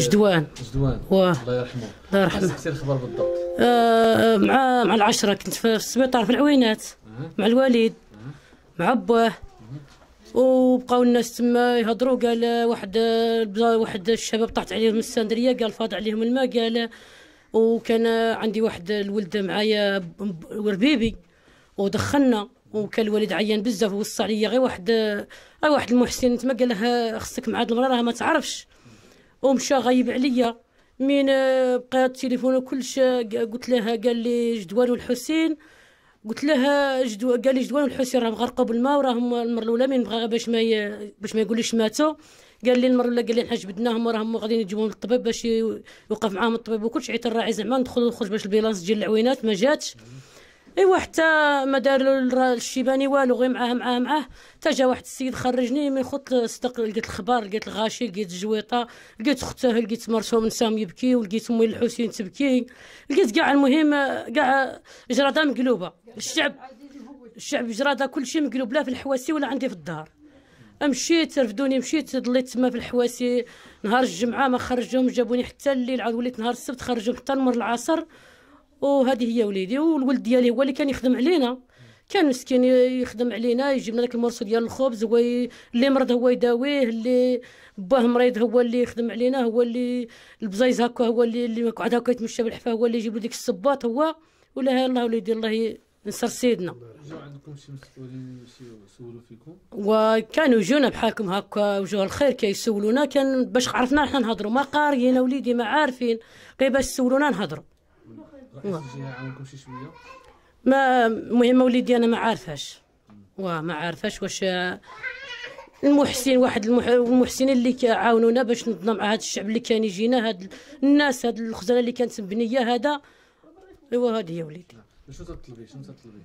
جدوان جدوان و... الله يرحمه الله يرحمه حسيتي الخبر بالضبط آه، آه، مع مع العشره كنت في السبيطار في العوينات مع الوالد مع باه وبقاو الناس تما يهضروا قال واحد واحد الشباب طاحت عليهم السندريه قال فاض عليهم الماء قال وكان عندي واحد الولد معايا وربيبي ودخلنا وكان الوالد عيان بزاف ووصى عليا غير واحد غير واحد المحسن تما قال له خصك مع هذه المراه راه ما تعرفش ومشى غايب عليا من آه، بقى التليفون وكلش آه، قلت لها قال لي جدوان والحسين قلت لها جدو قال لي جدوان والحسين راهم غرقوا بالماء وراهم المره الاولى من بغا باش ما ي... باش ما يقوليش ماتوا قال لي المره الاولى قال لي حنا جبدناهم وراهم غادي نجيبهم للطبيب باش يوقف معاهم الطبيب وكلش عيط الراعي زعما ندخل نخرج باش البيلانس ديال العوينات ما جاتش ايوا حتى ما له الشيباني والو غير معاه معاه معاه حتى جا واحد السيد خرجني من خط صدق لقيت الخبار لقيت الغاشي لقيت الجويطه لقيت اختها لقيت مرته سام يبكي ولقيت امي الحسين تبكي لقيت كاع المهم كاع جراده مقلوبه الشعب الشعب جراده كل شيء مقلوب لا في الحواسي ولا عندي في الدار مشيت رفدوني مشيت ضليت تما في الحواسي نهار الجمعه ما خرجهم جابوني حتى الليل عاد وليت نهار السبت خرجهم حتى نمر العصر وهذه هي وليدي والولد ديالي هو اللي كان يخدم علينا كان مسكين يخدم علينا يجيب لنا داك المرسو ديال الخبز هو اللي مرض هو يداويه اللي باه مريض هو اللي يخدم علينا هو اللي البزايز هكا هو اللي اللي مقعد هكا يتمشى بالحفاه هو اللي يجيب له ديك الصباط هو ولا الله وليدي الله نصر سيدنا عندكم شي مسؤولين يسولوا فيكم وكانوا يجونا بحالكم هكا وجوه الخير كيسولونا كان باش عرفنا حنا نهضروا ما قاريين وليدي ما عارفين غير باش سولونا نهضروا ما المهم وليدي انا ما عارفاش واه ما عارفاش واش المحسن واحد المحسنين اللي عاونونا باش نضنا مع هذا الشعب اللي كان يجينا هاد الناس هاد الخزانه اللي كانت مبنيه هذا ايوا هذه هي وليدي شنو تطلبي شنو تطلبي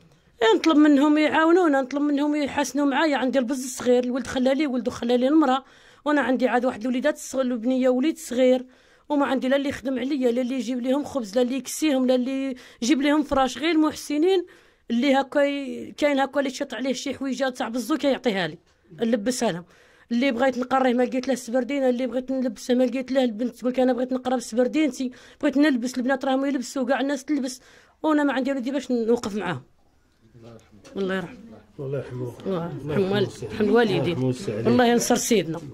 نطلب منهم يعاونونا نطلب منهم يحسنوا معايا عندي البز الصغير الولد خلالي ولده خلالي المراه وانا عندي عاد واحد الوليدات الصغير البنيه وليد صغير وما عندي لا اللي يخدم عليا لا اللي يجيب لهم خبز لا اللي يكسيهم لا اللي يجيب لهم فراش غير محسنين اللي هكا كاين هكا اللي تشط عليه شي حويجه تاع بزو كيعطيها لي نلبسها لهم اللي بغيت نقريه ما لقيت له السبردينه اللي بغيت نلبسه ما لقيت له البنت تقول انا بغيت نقرا بسبردينتي بغيت نلبس البنات راهم يلبسوا كاع الناس تلبس وانا ما عندي ولدي باش نوقف معاهم الله يرحمه الله يرحمه الله يرحمه الله يرحم والدي الله ينصر سيدنا